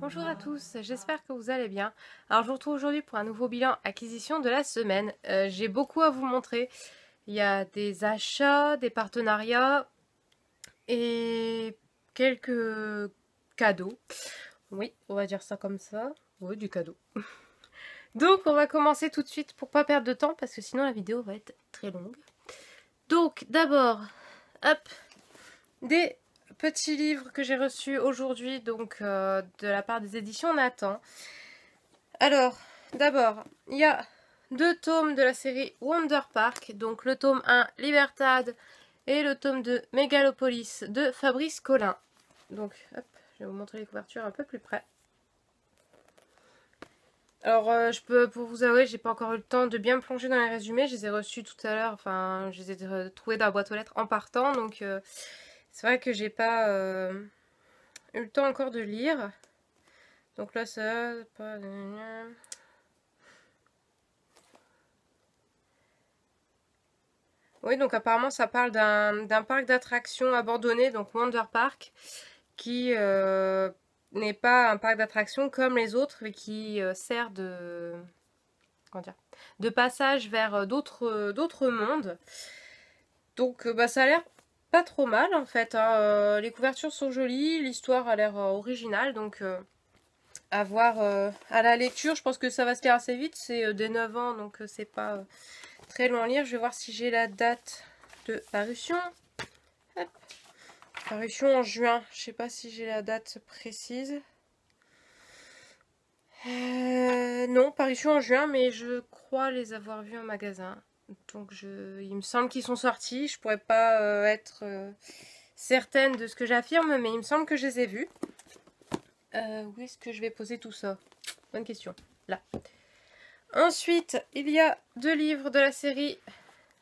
Bonjour à tous, j'espère que vous allez bien. Alors je vous retrouve aujourd'hui pour un nouveau bilan acquisition de la semaine. Euh, j'ai beaucoup à vous montrer. Il y a des achats, des partenariats et quelques cadeaux. Oui, on va dire ça comme ça. Oui, du cadeau. Donc on va commencer tout de suite pour pas perdre de temps parce que sinon la vidéo va être très longue. Donc d'abord, hop, des petits livres que j'ai reçus aujourd'hui donc euh, de la part des éditions Nathan. Alors d'abord, il y a deux tomes de la série Wonder Park, donc le tome 1 Libertad et le tome 2 Mégalopolis, de Fabrice Collin. Donc hop, je vais vous montrer les couvertures un peu plus près. Alors, euh, je peux pour vous avouer, j'ai pas encore eu le temps de bien plonger dans les résumés. Je les ai reçus tout à l'heure, enfin, je les ai trouvés dans la boîte aux lettres en partant, donc euh, c'est vrai que j'ai pas euh, eu le temps encore de lire. Donc là, ça. Oui, donc apparemment, ça parle d'un parc d'attractions abandonné, donc Wonder Park, qui n'est pas un parc d'attractions comme les autres, mais qui euh, sert de, comment dire, de passage vers euh, euh, d'autres mondes. Donc bah, ça a l'air pas trop mal en fait. Hein. Les couvertures sont jolies, l'histoire a l'air originale, donc à voir à la lecture. Je pense que ça va se faire assez vite, c'est dès 9 ans, donc c'est pas très long à lire. Je vais voir si j'ai la date de parution. Parution en juin. Je sais pas si j'ai la date précise. Euh, non, parution en juin, mais je crois les avoir vus en magasin. Donc je, il me semble qu'ils sont sortis. Je pourrais pas euh, être euh, certaine de ce que j'affirme, mais il me semble que je les ai vus. où est-ce que je vais poser tout ça Bonne question. Là. Ensuite, il y a deux livres de la série.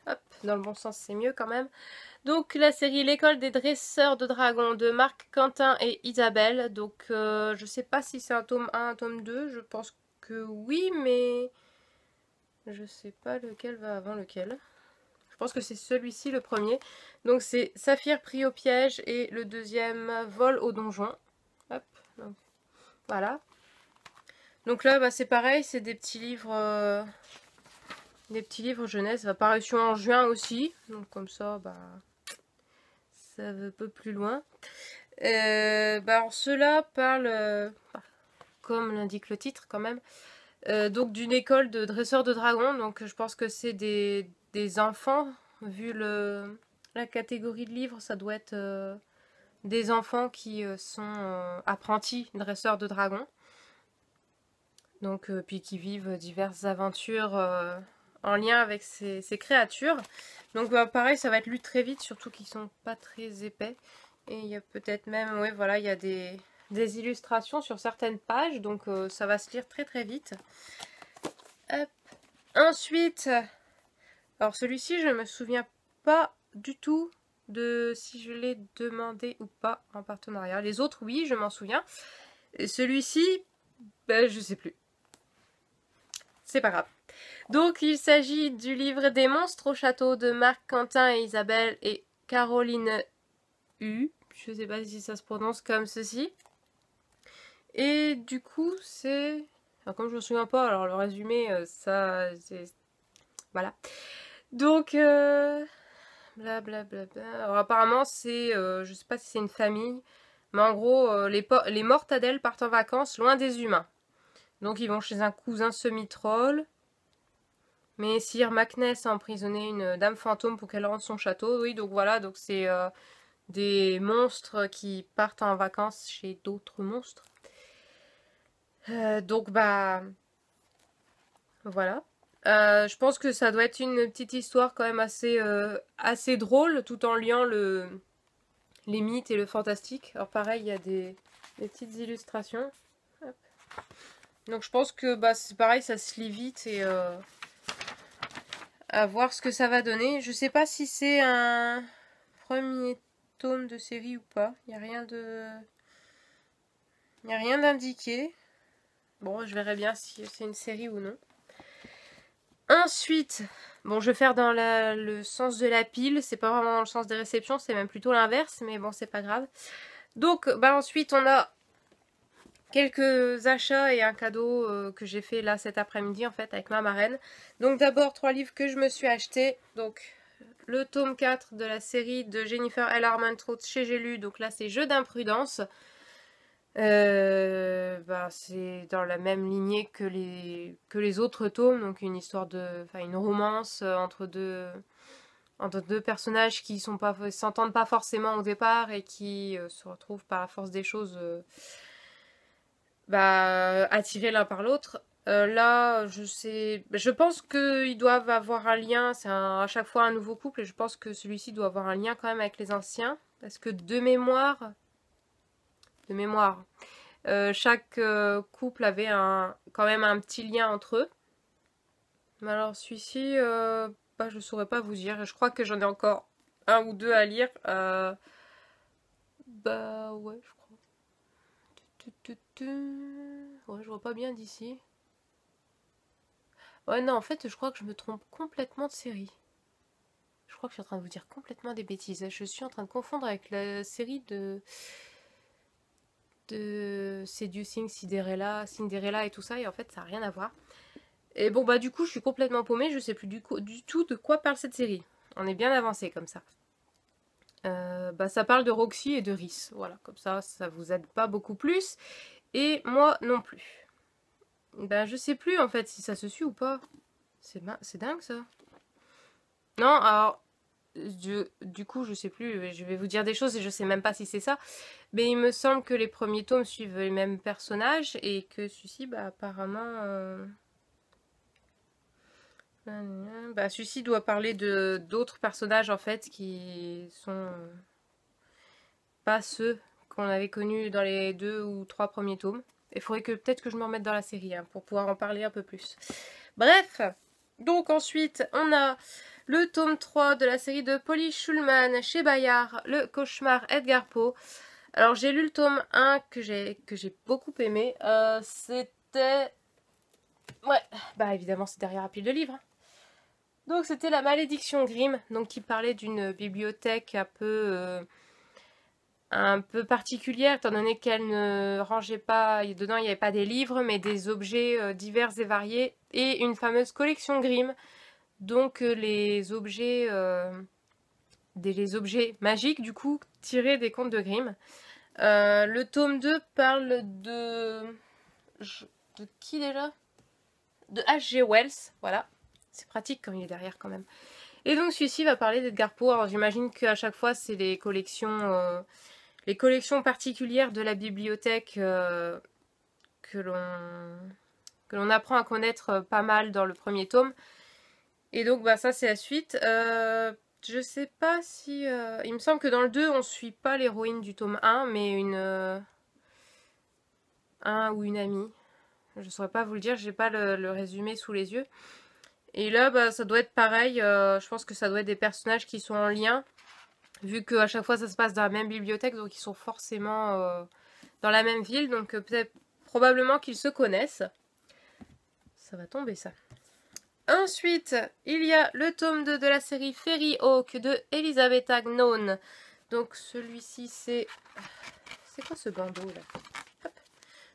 Hop, dans le bon sens, c'est mieux quand même. Donc la série L'école des dresseurs de dragons de Marc, Quentin et Isabelle. Donc je euh, je sais pas si c'est un tome 1, un tome 2, je pense que oui, mais je ne sais pas lequel va avant lequel. Je pense que c'est celui-ci le premier. Donc c'est Saphir pris au piège et le deuxième vol au donjon. Hop, voilà. Donc là bah, c'est pareil, c'est des petits livres... Euh, des petits livres jeunesse, Va bah, parution en juin aussi, donc comme ça, bah, un peu plus loin. Euh, bah, cela parle, euh, comme l'indique le titre quand même, euh, donc d'une école de dresseurs de dragons. Donc je pense que c'est des, enfants, vu le, la catégorie de livres, ça doit être des enfants qui sont apprentis dresseurs de dragons. Donc puis qui vivent diverses aventures en lien avec ces, créatures. Donc bah, pareil, ça va être lu très vite, surtout qu'ils sont pas très épais. Et il y a peut-être même, oui voilà, il y a des, illustrations sur certaines pages, donc euh, ça va se lire très très vite. Ensuite, alors celui-ci, je ne me souviens pas du tout de si je l'ai demandé ou pas en partenariat. Les autres, oui, je m'en souviens. Celui-ci, ben, je sais plus. C'est pas grave. Donc il s'agit du livre Des monstres au château de Marc Quentin et Isabelle et Caroline U. Je sais pas si ça se prononce comme ceci. Et du coup, c'est... Alors comme je me souviens pas, alors le résumé, euh, ça, c'est... Voilà. Donc... Euh, bla Blablabla. Alors apparemment, c'est... Euh, je sais pas si c'est une famille. Mais en gros, les, les mortadelles partent en vacances loin des humains. Donc ils vont chez un cousin semi-troll. Mais Sir MacNess a emprisonné une euh, dame fantôme pour qu'elle rende son château. Oui, donc voilà, donc c'est euh, des monstres qui partent en vacances chez d'autres monstres. Euh, donc bah voilà. je pense que ça doit être une petite histoire quand même assez, assez drôle, tout en liant le, les mythes et le fantastique. Alors pareil, il y a des, petites illustrations. Donc je pense que bah, c'est pareil, ça se lit vite et à voir ce que ça va donner. Je sais pas si c'est un premier tome de série ou pas. Il n'y a rien de... Il a rien d'indiqué. Bon, je verrai bien si c'est une série ou non. Ensuite, bon, je vais faire dans le sens de la pile. C'est pas vraiment dans le sens des réceptions, c'est même plutôt l'inverse, mais bon, c'est pas grave. Donc, bah ensuite, on a quelques achats et un cadeau euh, que j'ai fait là cet après-midi en fait avec ma marraine. Donc d'abord trois livres que je me suis acheté. Donc le tome 4 de la série de Jennifer L. Armentrout chez J'ai Donc là c'est Jeux d'imprudence. bah, c'est dans la même lignée que les, que les autres tomes, donc une histoire de. Enfin une romance euh, entre deux entre deux personnages qui ne s'entendent pas forcément au départ et qui se retrouvent par la force des choses bah, euh, attirés l'un par l'autre. Euh, là, je sais, je pense qu'ils doivent avoir un lien. C'est à chaque fois un nouveau couple et je pense que celui-ci doit avoir un lien quand même avec les anciens parce que de mémoire, de mémoire, euh, chaque couple avait un, quand même un petit lien entre eux. Mais alors celui-ci, bah, je ne saurais pas vous dire. Je crois que j'en ai encore un ou deux à lire. bah ouais, je crois. Ouais, je vois pas bien d'ici. Ouais, non, en fait, je crois que je me trompe complètement de série. Je crois que je suis en train de vous dire complètement des bêtises. Je suis en train de confondre avec la série de... de Seducing Cinderella, Cinderella et tout ça. Et en fait, ça n'a rien à voir. Et bon, bah du coup, je suis complètement paumée. Je sais plus du, du tout de quoi parle cette série. On est bien avancé comme ça. Euh, bah, ça parle de Roxy et de Rhys. Voilà, comme ça, ça vous aide pas beaucoup plus. Et moi non plus. Ben, je sais plus en fait si ça se suit ou pas. C'est dingue ça. Non, alors, du, coup, je sais plus, je vais vous dire des choses et je sais même pas si c'est ça. Mais il me semble que les premiers tomes suivent les mêmes personnages et que celui-ci, bah, apparemment. Euh, bah, celui-ci doit parler de d'autres personnages en fait qui sont. pas ceux on avait connu dans les deux ou trois premiers tomes. Il faudrait que peut-être que je me remette dans la série hein, pour pouvoir en parler un peu plus. Bref, donc ensuite on a le tome 3 de la série de Polly Schulman chez Bayard, Le cauchemar Edgar Poe. Alors j'ai lu le tome 1 que j'ai beaucoup aimé. Euh, c'était... Ouais, bah évidemment c'est derrière un pile de livres. Hein. Donc c'était la malédiction Grimm, donc qui parlait d'une bibliothèque un peu... Euh, un peu particulière, étant donné qu'elle ne rangeait pas, dedans il n'y avait pas des livres, mais des objets euh, divers et variés, et une fameuse collection Grimm, donc euh, les objets, euh, des, les objets magiques du coup, tirés des contes de Grimm. le tome 2 parle de... de qui déjà De H.G. Wells, voilà. C'est pratique quand il est derrière quand même. Et donc celui-ci va parler d'Edgar Poe. Alors j'imagine qu'à chaque fois c'est les collections les collections particulières de la bibliothèque euh, que l'on apprend à connaître euh, pas mal dans le premier tome. Et donc bah, ça c'est la suite. Je euh, je sais pas si... il me semble que dans le 2 on suit pas l'héroïne du tome 1 mais une... un ou une amie. Je saurais pas vous le dire, j'ai pas le, résumé sous les yeux. Et là bah, ça doit être pareil, je pense que ça doit être des personnages qui sont en lien vu qu'à chaque fois ça se passe dans la même bibliothèque, donc ils sont forcément euh, dans la même ville, donc euh, peut-être probablement qu'ils se connaissent. Ça va tomber ça. Ensuite, il y a le tome 2 de la série Fairy Hawk de Elisabeth Agnone. Donc celui-ci c'est... C'est quoi ce bandeau là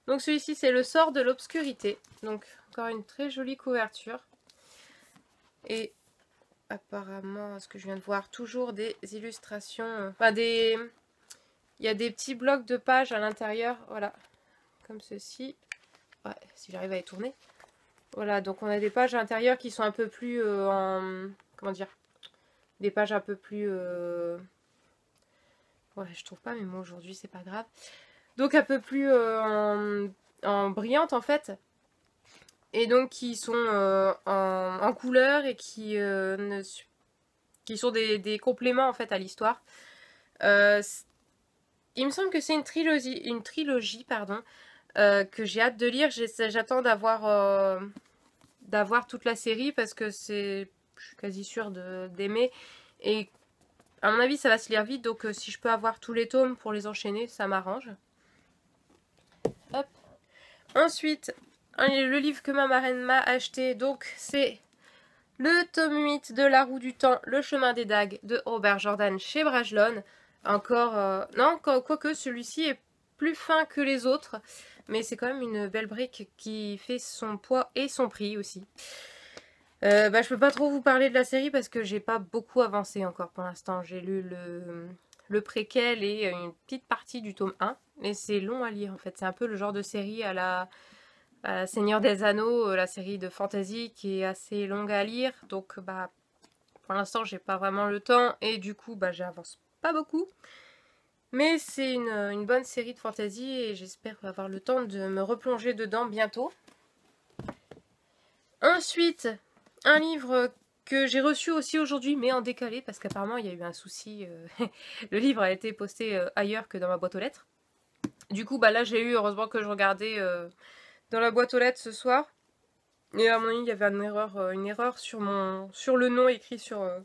Donc celui-ci c'est le sort de l'obscurité. Donc encore une très jolie couverture. Et apparemment, ce que je viens de voir, toujours des illustrations. Euh, enfin, des... Il y a des petits blocs de pages à l'intérieur, voilà, comme ceci. Ouais, si j'arrive à les tourner. Voilà, donc on a des pages à l'intérieur qui sont un peu plus euh, en... Comment dire Des pages un peu plus... Euh, ouais, je trouve pas mais moi aujourd'hui, c'est pas grave. Donc un peu plus en... en brillante en fait et donc qui sont euh, en, couleur et qui, euh, ne, qui sont des, compléments en fait à l'histoire. Euh, il me semble que c'est une trilogie, une trilogie pardon, que j'ai hâte de lire. J'attends d'avoir d'avoir toute la série parce que c'est je suis quasi sûre d'aimer et à mon avis ça va se lire vite donc si je peux avoir tous les tomes pour les enchaîner ça m'arrange. Hop. Ensuite, le livre que ma marraine m'a acheté, donc c'est le tome 8 de La roue du temps, le chemin des dagues de Robert Jordan chez Bragelonne. Encore, euh, non, quoique celui-ci est plus fin que les autres, mais c'est quand même une belle brique qui fait son poids et son prix aussi. Euh, bah, je peux pas trop vous parler de la série parce que j'ai pas beaucoup avancé encore pour l'instant. J'ai lu le, le préquel et une petite partie du tome 1, mais c'est long à lire en fait. C'est un peu le genre de série à la euh, Seigneur des Anneaux, euh, la série de fantasy qui est assez longue à lire, donc euh, bah pour l'instant j'ai pas vraiment le temps et du coup bah j'avance pas beaucoup. Mais c'est une, bonne série de fantasy et j'espère avoir le temps de me replonger dedans bientôt. Ensuite, un livre que j'ai reçu aussi aujourd'hui mais en décalé parce qu'apparemment il y a eu un souci. le livre a été posté ailleurs que dans ma boîte aux lettres. Du coup bah là j'ai eu, heureusement que je regardais dans la boîte aux lettres ce soir. Et à mon avis, il y avait une erreur, euh, une erreur sur, mon, sur le nom écrit sur, euh,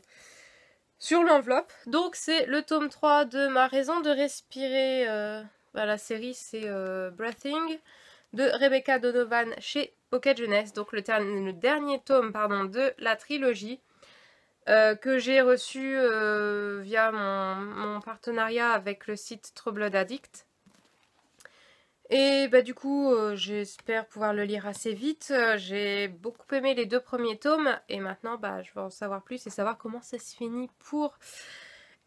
sur l'enveloppe. Donc c'est le tome 3 de Ma raison de respirer. Euh, bah, la série c'est Breathing de Rebecca Donovan chez Pocket Jeunesse. Donc le, dernier tome pardon, de la trilogie. que j'ai reçu via mon, mon, partenariat avec le site Trouble Addict. Et bah du coup, euh, j'espère pouvoir le lire assez vite. Euh, j'ai beaucoup aimé les deux premiers tomes et maintenant bah, je veux en savoir plus et savoir comment ça se finit pour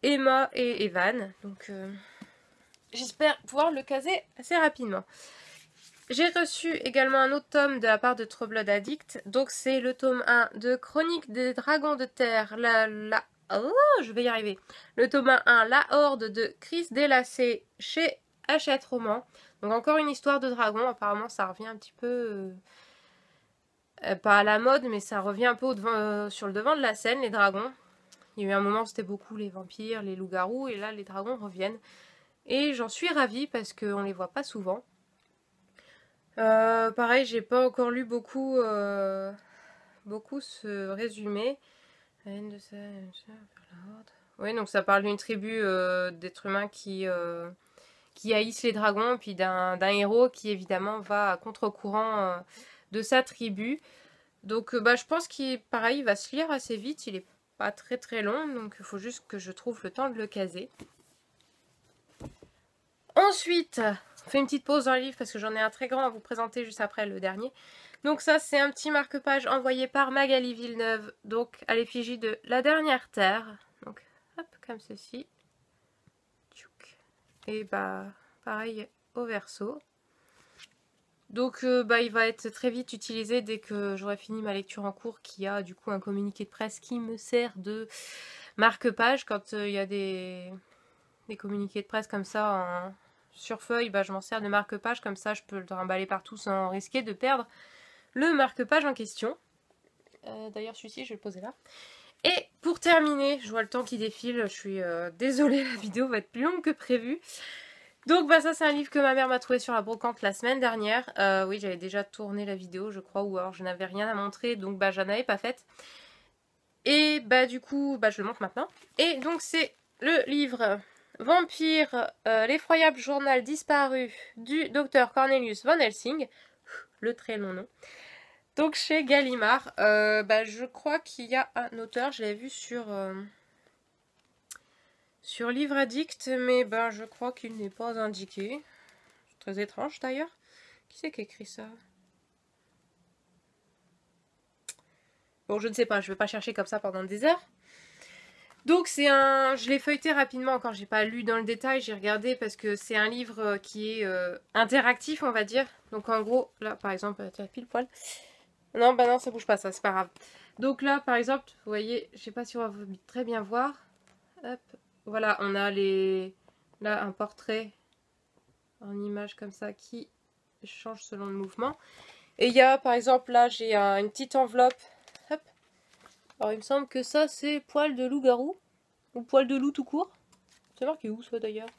Emma et Evan. Donc euh, j'espère pouvoir le caser assez rapidement. J'ai reçu également un autre tome de la part de Blood Addict. Donc c'est le tome 1 de Chronique des Dragons de Terre. Là là, oh, je vais y arriver. Le tome 1, La Horde de Chris Délacé chez Hachette Roman. Donc encore une histoire de dragon, apparemment ça revient un petit peu... Euh, euh, pas à la mode, mais ça revient un peu euh, sur le devant de la scène, les dragons. Il y a eu un moment c'était beaucoup les vampires, les loups-garous, et là les dragons reviennent. Et j'en suis ravie parce qu'on les voit pas souvent. pareil, j'ai pas encore lu beaucoup, beaucoup ce résumé. Oui, donc ça parle d'une tribu d'êtres humains qui qui haïssent les dragons, puis d'un héros qui évidemment va à contre-courant euh, de sa tribu. Donc euh, bah, je pense qu'il pareil, il va se lire assez vite, il est pas très très long, donc il faut juste que je trouve le temps de le caser. Ensuite, on fait une petite pause dans le livre parce que j'en ai un très grand à vous présenter juste après le dernier. Donc ça, c'est un petit marque-page envoyé par Magali Villeneuve, donc à l'effigie de La Dernière Terre. Donc, hop, comme ceci et bah pareil au verso. Donc euh, bah, il va être très vite utilisé dès que j'aurai fini ma lecture en cours qui a du coup un communiqué de presse qui me sert de marque-page. Quand euh, il y a des, des, communiqués de presse comme ça en, sur feuille, bah, je m'en sers de marque-page comme ça je peux le remballer partout sans risquer de perdre le marque-page en question. Euh, d'ailleurs celui-ci je vais le poser là. Et pour terminer, je vois le temps qui défile, je suis euh, désolée, la vidéo va être plus longue que prévu. Donc bah ça c'est un livre que ma mère m'a trouvé sur la brocante la semaine dernière. Euh, oui j'avais déjà tourné la vidéo je crois ou alors je n'avais rien à montrer donc bah j'en avais pas fait. Et bah du coup bah je le montre maintenant. Et donc c'est le livre Vampire, euh, l'effroyable journal disparu du docteur Cornelius Van Helsing. Le très long nom. Donc chez Gallimard, euh, bah, je crois qu'il y a un auteur, je l'ai vu sur, euh, sur Livre Addict, mais bah, je crois qu'il n'est pas indiqué. Très étrange d'ailleurs. Qui c'est qui écrit ça Bon, je ne sais pas, je ne vais pas chercher comme ça pendant des heures. Donc c'est un, je l'ai feuilleté rapidement encore, n'ai pas lu dans le détail, j'ai regardé parce que c'est un livre qui est euh, interactif on va dire. Donc en gros, là par exemple, tu as pile poil. Non, bah non, ça bouge pas, ça, c'est pas grave. Donc là, par exemple, vous voyez, je sais pas si on va très bien voir. Hop, voilà, on a les... Là, un portrait en image comme ça qui change selon le mouvement. Et il y a, par exemple, là, j'ai une petite enveloppe. Hop. Alors, il me semble que ça, c'est poil de loup-garou. Ou poil de loup tout court. C'est marqué où, ça, d'ailleurs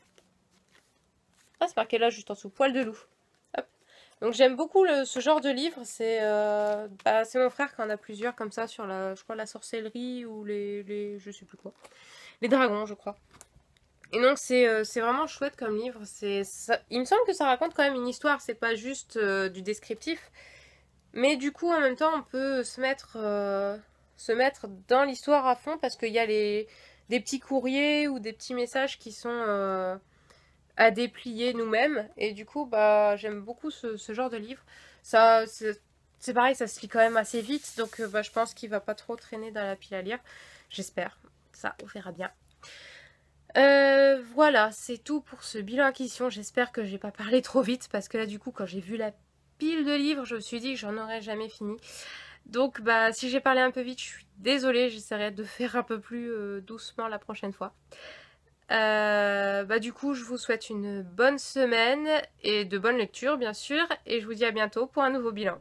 Ah, c'est marqué là, juste en dessous. Poil de loup. Donc j'aime beaucoup ce genre de livre. Euh, bah, c'est mon frère qui en a plusieurs comme ça sur la, je crois, la sorcellerie ou les, les je sais plus quoi. Les dragons, je crois. Et donc c'est euh, c'est vraiment chouette comme livre. Ça, il me semble que ça raconte quand même une histoire. C'est pas juste euh, du descriptif. Mais du coup, en même temps, on peut se mettre, se mettre dans l'histoire à fond parce qu'il y a les, des petits courriers ou des petits messages qui sont à déplier nous-mêmes. Et du coup, bah, j'aime beaucoup ce, genre de livre. Ça, c'est pareil, ça se lit quand même assez vite, donc euh, bah, je pense qu'il va pas trop traîner dans la pile à lire. J'espère. Ça, on verra bien. Euh, voilà, c'est tout pour ce bilan acquisition. J'espère que j'ai pas parlé trop vite parce que là, du coup, quand j'ai vu la pile de livres, je me suis dit que j'en aurais jamais fini. Donc, bah, si j'ai parlé un peu vite, je suis désolée. J'essaierai de faire un peu plus euh, doucement la prochaine fois. Euh, bah, du coup, je vous souhaite une bonne semaine et de bonnes lectures, bien sûr, et je vous dis à bientôt pour un nouveau bilan.